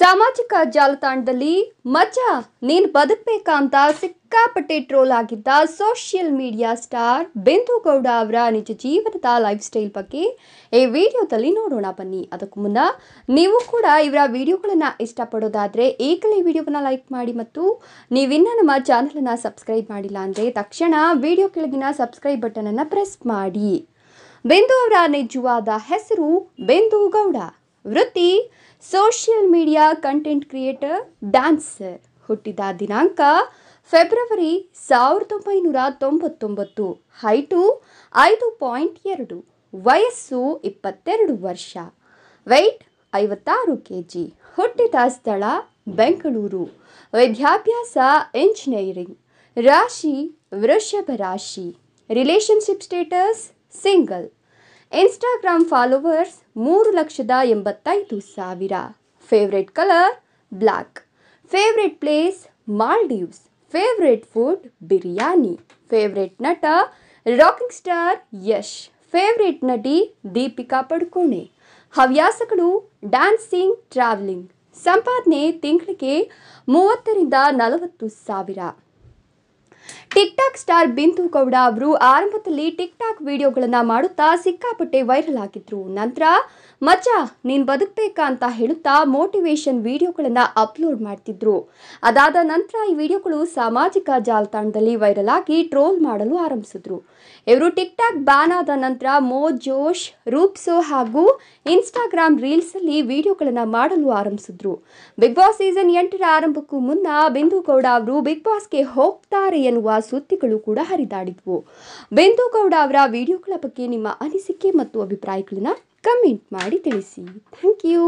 ಸಾಮಾಜಿಕ ಜಾಲತಾಣದಲ್ಲಿ ಮಜ ನೀನು ಬದುಕಬೇಕಾ ಅಂತ ಸಿಕ್ಕಾಪಟ್ಟೆ ಟ್ರೋಲ್ ಆಗಿದ್ದ ಸೋಷಿಯಲ್ ಮೀಡಿಯಾ ಸ್ಟಾರ್ ಬಿಂದು ಗೌಡ ಅವರ ನಿಜ ಜೀವನದ ಲೈಫ್ ಸ್ಟೈಲ್ ಬಗ್ಗೆ ಈ ವಿಡಿಯೋದಲ್ಲಿ ನೋಡೋಣ ಬನ್ನಿ ಅದಕ್ಕೂ ಮುನ್ನ ನೀವು ಕೂಡ ಇವರ ವಿಡಿಯೋಗಳನ್ನು ಇಷ್ಟಪಡೋದಾದರೆ ಈಗಲೇ ವಿಡಿಯೋವನ್ನ ಲೈಕ್ ಮಾಡಿ ಮತ್ತು ನೀವಿನ್ನ ನಮ್ಮ ಚಾನಲನ್ನು ಸಬ್ಸ್ಕ್ರೈಬ್ ಮಾಡಿಲ್ಲ ಅಂದರೆ ತಕ್ಷಣ ವಿಡಿಯೋ ಕೆಳಗಿನ ಸಬ್ಸ್ಕ್ರೈಬ್ ಬಟನನ್ನು ಪ್ರೆಸ್ ಮಾಡಿ ಬಿಂದು ಅವರ ನಿಜವಾದ ಹೆಸರು ಬಿಂದು ಗೌಡ ವೃತ್ತಿ social media content creator dancer ಹುಟ್ಟಿದ ದಿನಾಂಕ ಫೆಬ್ರವರಿ ಸಾವಿರದ ಒಂಬೈನೂರ ತೊಂಬತ್ತೊಂಬತ್ತು ಹೈಟು ಐದು ಪಾಯಿಂಟ್ ಎರಡು ವಯಸ್ಸು ಇಪ್ಪತ್ತೆರಡು ವರ್ಷ ವೆಯ್ಟ್ ಐವತ್ತಾರು ಕೆ ಜಿ ಹುಟ್ಟಿದ ಸ್ಥಳ ಬೆಂಗಳೂರು ವಿದ್ಯಾಭ್ಯಾಸ ಇಂಜಿನಿಯರಿಂಗ್ ರಾಶಿ ವೃಷಭ ರಾಶಿ relationship status single Instagram followers ಮೂರು ಲಕ್ಷದ ಎಂಬತ್ತೈದು ಸಾವಿರ favourite colour black favourite place Maldives favourite food biryani favourite ನಟ ರಾಕಿಂಗ್ ಸ್ಟಾರ್ ಯಶ್ ಫೇವ್ರೆಟ್ ನಟಿ ದೀಪಿಕಾ ಪಡುಕೋಣೆ ಹವ್ಯಾಸಗಳು ಡ್ಯಾನ್ಸಿಂಗ್ ಟ್ರಾವೆಲಿಂಗ್ ಸಂಪಾದನೆ ತಿಂಗಳಿಗೆ ಮೂವತ್ತರಿಂದ ನಲವತ್ತು ಸಾವಿರ ಟಿಕ್ಟಾಕ್ ಸ್ಟಾರ್ ಬಿಂದು ಗೌಡ ಅವರು ಆರಂಭದಲ್ಲಿ ಟಿಕ್ ಟಾಕ್ ವಿಡಿಯೋಗಳನ್ನು ಮಾಡುತ್ತಾ ಸಿಕ್ಕಾಪಟ್ಟೆ ವೈರಲ್ ಆಗಿದ್ರು ನಂತರ ಮಚ್ಚ ನೀನ್ ಬದುಕ್ಬೇಕಾ ಅಂತ ಹೇಳುತ್ತಾ ಮೋಟಿವೇಶನ್ ವಿಡಿಯೋಗಳನ್ನು ಅಪ್ಲೋಡ್ ಮಾಡ್ತಿದ್ರು ಅದಾದ ನಂತರ ಈ ವಿಡಿಯೋಗಳು ಸಾಮಾಜಿಕ ಜಾಲತಾಣದಲ್ಲಿ ವೈರಲ್ ಆಗಿ ಟ್ರೋಲ್ ಮಾಡಲು ಆರಂಭಿಸಿದ್ರು ಇವರು ಟಿಕ್ ಟಾಕ್ ಬ್ಯಾನ್ ಆದ ನಂತರ ಮೋ ಜೋಶ್ ರೂಪ್ಸೋ ಹಾಗೂ ಇನ್ಸ್ಟಾಗ್ರಾಮ್ ರೀಲ್ಸ್ ಅಲ್ಲಿ ವಿಡಿಯೋಗಳನ್ನು ಮಾಡಲು ಆರಂಭಿಸಿದ್ರು ಬಿಗ್ ಬಾಸ್ ಸೀಸನ್ ಎಂಟರ ಆರಂಭಕ್ಕೂ ಮುನ್ನ ಬಿಂದು ಗೌಡ ಅವರು ಬಿಗ್ ಬಾಸ್ಗೆ ಹೋಗ್ತಾರೆ ಎನ್ನುವ ಸುದ್ದಿಗಳು ಕೂಡ ಹರಿದಾಡಿದ್ವು ಬೆಂದೂಗೌಡ ಅವರ ವಿಡಿಯೋಗಳ ಬಗ್ಗೆ ನಿಮ್ಮ ಅನಿಸಿಕೆ ಮತ್ತು ಅಭಿಪ್ರಾಯಗಳನ್ನ ಕಮೆಂಟ್ ಮಾಡಿ ತಿಳಿಸಿ ಥ್ಯಾಂಕ್ ಯು